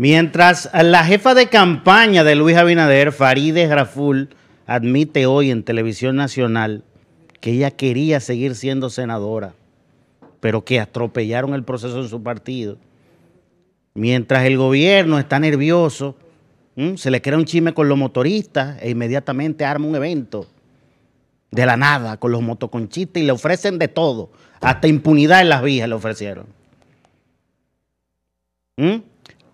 Mientras la jefa de campaña de Luis Abinader, Farideh Raful, admite hoy en Televisión Nacional que ella quería seguir siendo senadora, pero que atropellaron el proceso en su partido. Mientras el gobierno está nervioso, se le crea un chisme con los motoristas e inmediatamente arma un evento de la nada con los motoconchistas y le ofrecen de todo, hasta impunidad en las vías le ofrecieron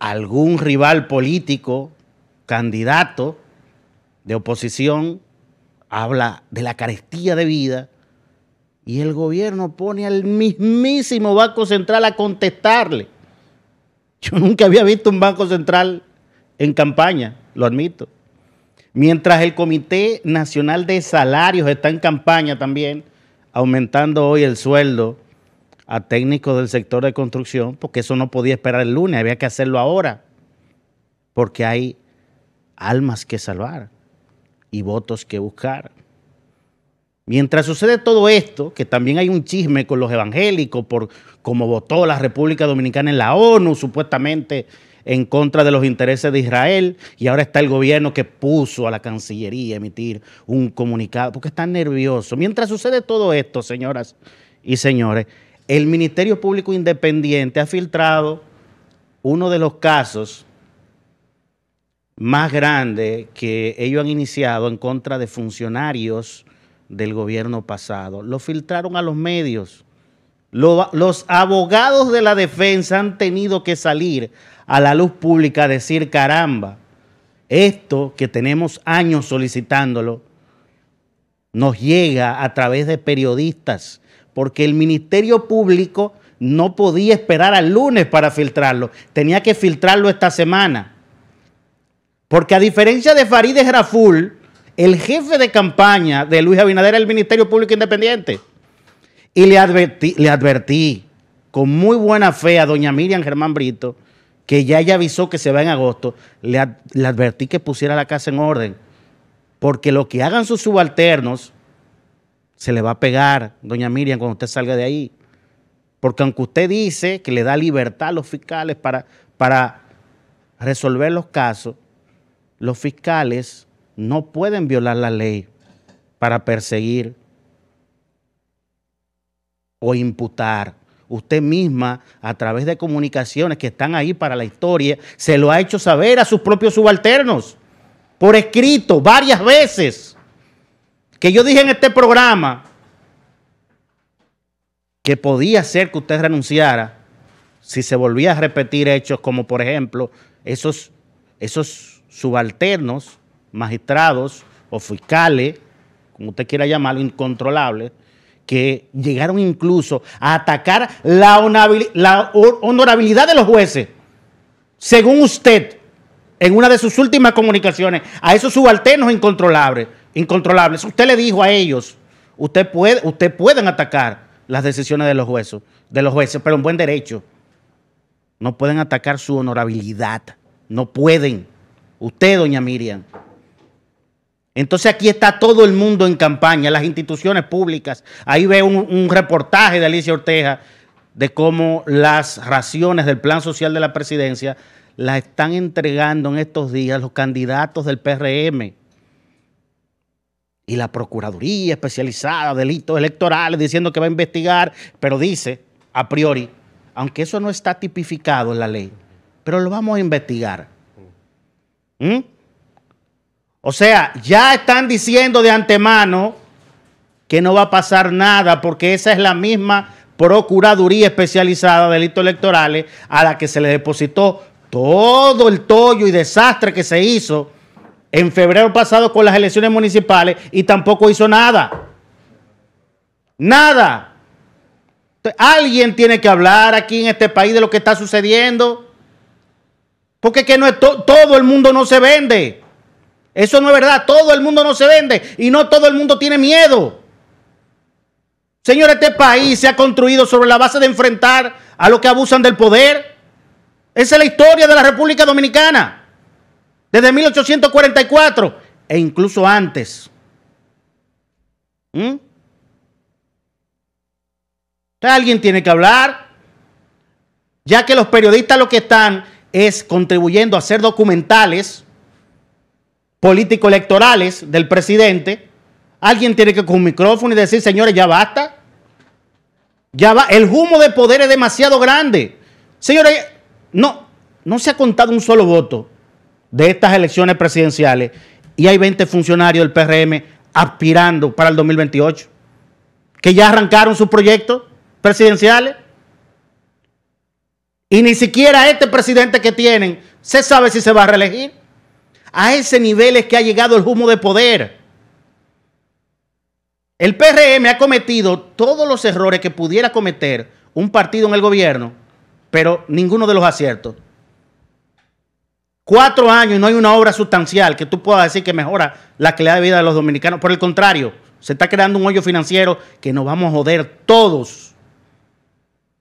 algún rival político, candidato de oposición, habla de la carestía de vida y el gobierno pone al mismísimo Banco Central a contestarle. Yo nunca había visto un Banco Central en campaña, lo admito. Mientras el Comité Nacional de Salarios está en campaña también, aumentando hoy el sueldo a técnicos del sector de construcción, porque eso no podía esperar el lunes, había que hacerlo ahora, porque hay almas que salvar y votos que buscar. Mientras sucede todo esto, que también hay un chisme con los evangélicos por cómo votó la República Dominicana en la ONU, supuestamente en contra de los intereses de Israel, y ahora está el gobierno que puso a la Cancillería a emitir un comunicado, porque está nervioso. Mientras sucede todo esto, señoras y señores, el Ministerio Público Independiente ha filtrado uno de los casos más grandes que ellos han iniciado en contra de funcionarios del gobierno pasado. Lo filtraron a los medios. los abogados de la defensa han tenido que salir a la luz pública a decir, caramba, esto que tenemos años solicitándolo, nos llega a través de periodistas porque el Ministerio Público no podía esperar al lunes para filtrarlo, tenía que filtrarlo esta semana. Porque a diferencia de Farideh Raful, el jefe de campaña de Luis Abinader era el Ministerio Público Independiente. Y le advertí, le advertí con muy buena fe a doña Miriam Germán Brito, que ya ella avisó que se va en agosto, le advertí que pusiera la casa en orden. Porque lo que hagan sus subalternos se le va a pegar, doña Miriam, cuando usted salga de ahí. Porque aunque usted dice que le da libertad a los fiscales para, para resolver los casos, los fiscales no pueden violar la ley para perseguir o imputar. Usted misma, a través de comunicaciones que están ahí para la historia, se lo ha hecho saber a sus propios subalternos, por escrito, varias veces que yo dije en este programa que podía ser que usted renunciara si se volvía a repetir hechos como, por ejemplo, esos, esos subalternos, magistrados o fiscales, como usted quiera llamarlo, incontrolables, que llegaron incluso a atacar la honorabilidad de los jueces, según usted, en una de sus últimas comunicaciones, a esos subalternos incontrolables incontrolables. Usted le dijo a ellos, usted puede, usted pueden atacar las decisiones de los jueces, de los jueces, pero en buen derecho. No pueden atacar su honorabilidad. No pueden. Usted, doña Miriam. Entonces aquí está todo el mundo en campaña, las instituciones públicas. Ahí ve un, un reportaje de Alicia Ortega de cómo las raciones del plan social de la presidencia las están entregando en estos días los candidatos del PRM y la Procuraduría especializada, de delitos electorales, diciendo que va a investigar, pero dice, a priori, aunque eso no está tipificado en la ley, pero lo vamos a investigar. ¿Mm? O sea, ya están diciendo de antemano que no va a pasar nada porque esa es la misma Procuraduría especializada de delitos electorales a la que se le depositó todo el tollo y desastre que se hizo en febrero pasado con las elecciones municipales y tampoco hizo nada. Nada. alguien tiene que hablar aquí en este país de lo que está sucediendo. Porque no todo el mundo no se vende. Eso no es verdad. Todo el mundo no se vende y no todo el mundo tiene miedo. Señor, este país se ha construido sobre la base de enfrentar a los que abusan del poder. Esa es la historia de la República Dominicana desde 1844 e incluso antes. ¿Mm? alguien tiene que hablar, ya que los periodistas lo que están es contribuyendo a hacer documentales político-electorales del presidente. Alguien tiene que con un micrófono y decir, señores, ya basta. Ya va. El humo de poder es demasiado grande. Señores, no, no se ha contado un solo voto de estas elecciones presidenciales y hay 20 funcionarios del PRM aspirando para el 2028, que ya arrancaron sus proyectos presidenciales. Y ni siquiera este presidente que tienen se sabe si se va a reelegir. A ese nivel es que ha llegado el humo de poder. El PRM ha cometido todos los errores que pudiera cometer un partido en el gobierno, pero ninguno de los aciertos cuatro años y no hay una obra sustancial que tú puedas decir que mejora la calidad de vida de los dominicanos. Por el contrario, se está creando un hoyo financiero que nos vamos a joder todos.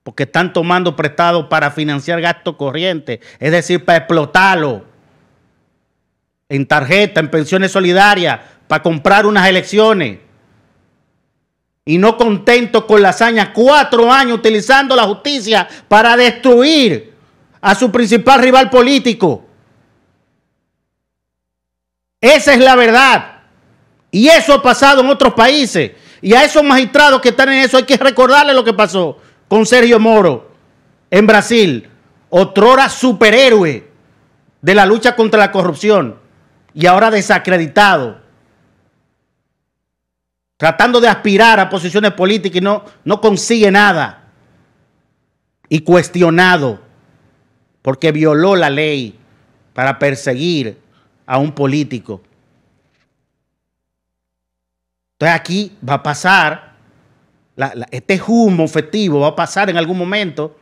Porque están tomando prestado para financiar gasto corriente, es decir, para explotarlo en tarjeta, en pensiones solidarias, para comprar unas elecciones. Y no contento con la hazaña, cuatro años utilizando la justicia para destruir a su principal rival político. Esa es la verdad. Y eso ha pasado en otros países. Y a esos magistrados que están en eso hay que recordarles lo que pasó con Sergio Moro en Brasil, otrora superhéroe de la lucha contra la corrupción y ahora desacreditado, tratando de aspirar a posiciones políticas y no, no consigue nada. Y cuestionado porque violó la ley para perseguir a un político. Entonces aquí va a pasar, este humo efectivo va a pasar en algún momento,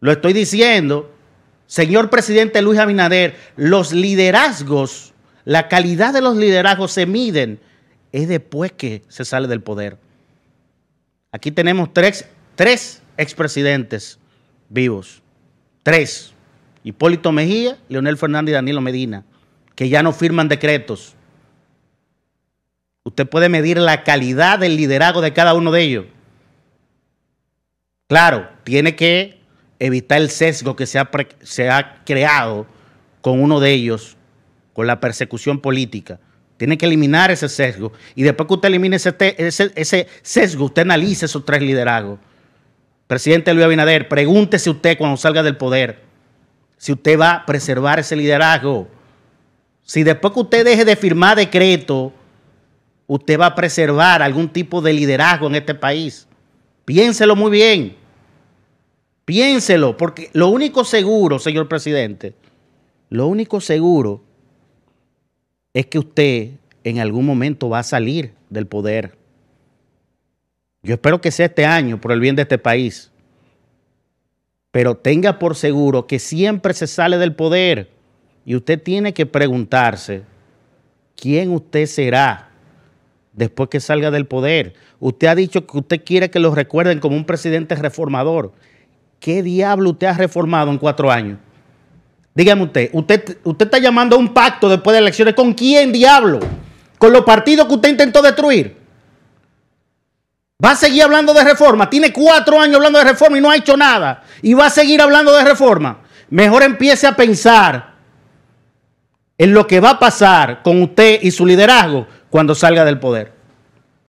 lo estoy diciendo, señor presidente Luis Abinader, los liderazgos, la calidad de los liderazgos se miden, es después que se sale del poder. Aquí tenemos tres, tres expresidentes vivos, tres, Hipólito Mejía, Leonel Fernández y Danilo Medina que ya no firman decretos. Usted puede medir la calidad del liderazgo de cada uno de ellos. Claro, tiene que evitar el sesgo que se ha, creado con uno de ellos, con la persecución política. Tiene que eliminar ese sesgo. Y después que usted elimine ese, ese sesgo, usted analice esos tres liderazgos. Presidente Luis Abinader, pregúntese usted cuando salga del poder si usted va a preservar ese liderazgo. Si después que usted deje de firmar decreto, usted va a preservar algún tipo de liderazgo en este país. Piénselo muy bien. Piénselo, porque lo único seguro, señor presidente, lo único seguro es que usted en algún momento va a salir del poder. Yo espero que sea este año por el bien de este país. Pero tenga por seguro que siempre se sale del poder. Y usted tiene que preguntarse quién usted será después que salga del poder. Usted ha dicho que usted quiere que lo recuerden como un presidente reformador. ¿Qué diablo usted ha reformado en cuatro años? Dígame usted, usted, usted está llamando a un pacto después de elecciones. ¿Con quién diablo? ¿Con los partidos que usted intentó destruir? Va a seguir hablando de reforma. Tiene cuatro años hablando de reforma y no ha hecho nada. Y va a seguir hablando de reforma. Mejor empiece a pensar en lo que va a pasar con usted y su liderazgo cuando salga del poder.